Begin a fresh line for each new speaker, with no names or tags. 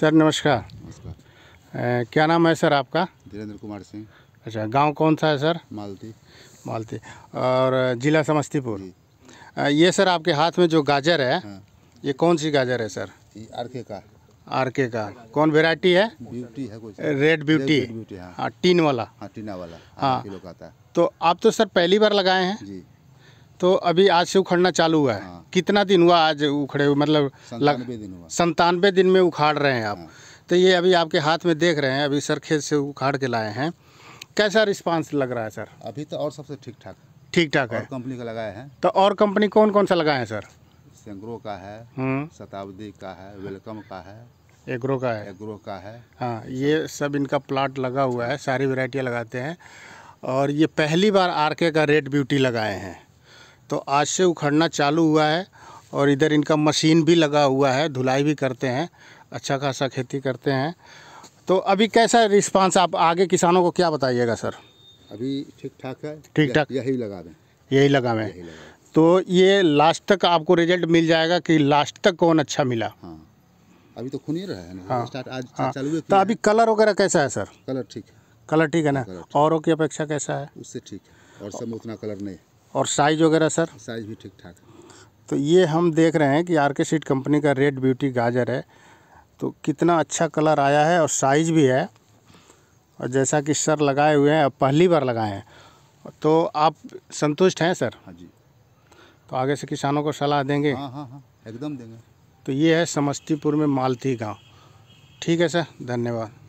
Sir नमस्कार नमस्कार क्या नाम है सर आपका धीरेन्द्र कुमार सिंह अच्छा गांव कौन सा है सर मालती मालती और ज़िला समस्तीपुर ये सर आपके हाथ में जो गाजर है हाँ। ये कौन सी गाजर है सर आरके का आरके का कौन वेराइटी है ब्यूटी है कोई रेड ब्यूटी ब्यूटी हाँ टीन वाला हाँ टीना वाला हाँ, हाँ। तो आप तो सर पहली बार लगाए हैं जी तो अभी आज से उखड़ना चालू हुआ है हाँ। कितना दिन हुआ आज उखड़े हुए मतलब संतानवे दिन हुआ संतानवे दिन में उखाड़ रहे हैं आप हाँ। तो ये अभी आपके हाथ में देख रहे हैं अभी सर खेत से उखाड़ के लाए हैं कैसा रिस्पांस लग रहा है सर अभी तो और सबसे ठीक ठाक ठीक ठाक है कंपनी का लगाए हैं तो और कंपनी कौन कौन सा लगाए हैं सर सेंग्रो का है हम्म। शताब्दी का है वेलकम का है एग्रो का है एग्रो का है हाँ ये सब इनका प्लाट लगा हुआ है सारी वेराइटियाँ लगाते हैं और ये पहली बार आर का रेड ब्यूटी लगाए हैं तो आज से उखड़ना चालू हुआ है और इधर इनका मशीन भी लगा हुआ है धुलाई भी करते हैं अच्छा खासा खेती करते हैं तो अभी कैसा रिस्पांस आप आगे किसानों को क्या बताइएगा सर अभी ठीक ठाक है ठीक ठाक यही लगा दें यही लगा दें तो ये लास्ट तक आपको रिजल्ट मिल जाएगा कि लास्ट तक कौन अच्छा मिला हाँ अभी तो खुन ही रहा है ना हाँ, स्टार्ट आज हाँ, चालू तो अभी कलर वगैरह कैसा है सर कलर ठीक है कलर ठीक है ना औरों की अपेक्षा कैसा है उससे ठीक है और सब उतना कलर नहीं और साइज़ वगैरह सर साइज़ भी ठीक ठाक तो ये हम देख रहे हैं कि आर के सीट कंपनी का रेड ब्यूटी गाजर है तो कितना अच्छा कलर आया है और साइज़ भी है और जैसा कि सर लगाए हुए हैं पहली बार लगाए हैं तो आप संतुष्ट हैं सर हाँ जी तो आगे से किसानों को सलाह देंगे हाँ हाँ हाँ एकदम देंगे तो ये है समस्तीपुर में मालती गांव ठीक है सर धन्यवाद